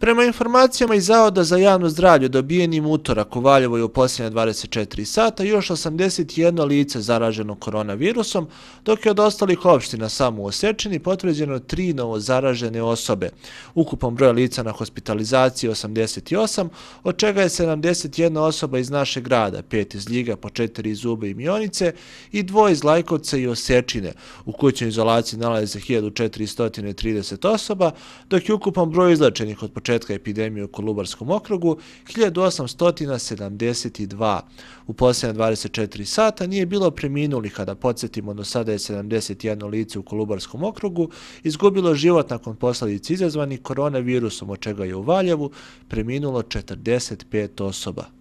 Prema informacijama iz Zavoda za javno zdravlje dobijenim utorak u Valjevo je u posljednje 24 sata još 81 lice zaraženo koronavirusom, dok je od ostalih opština samo u Osečini potvrđeno tri novo zaražene osobe. Ukupom broja lica na hospitalizaciji je 88, od čega je 71 osoba iz našeg grada, pet iz Ljiga, po četiri iz Ube i Mionice i dvoje iz Lajkovca i Osečine. U kućnoj izolaciji nalaze 1430 osoba, dok je ukupom broj izlečenih od početka početka epidemije u Kolubarskom okrugu 1872. U posljedna 24 sata nije bilo preminuli kada podsjetimo do sada je 71 lice u Kolubarskom okrugu izgubilo život nakon posljedice izazvani koronavirusom od čega je u Valjevu preminulo 45 osoba.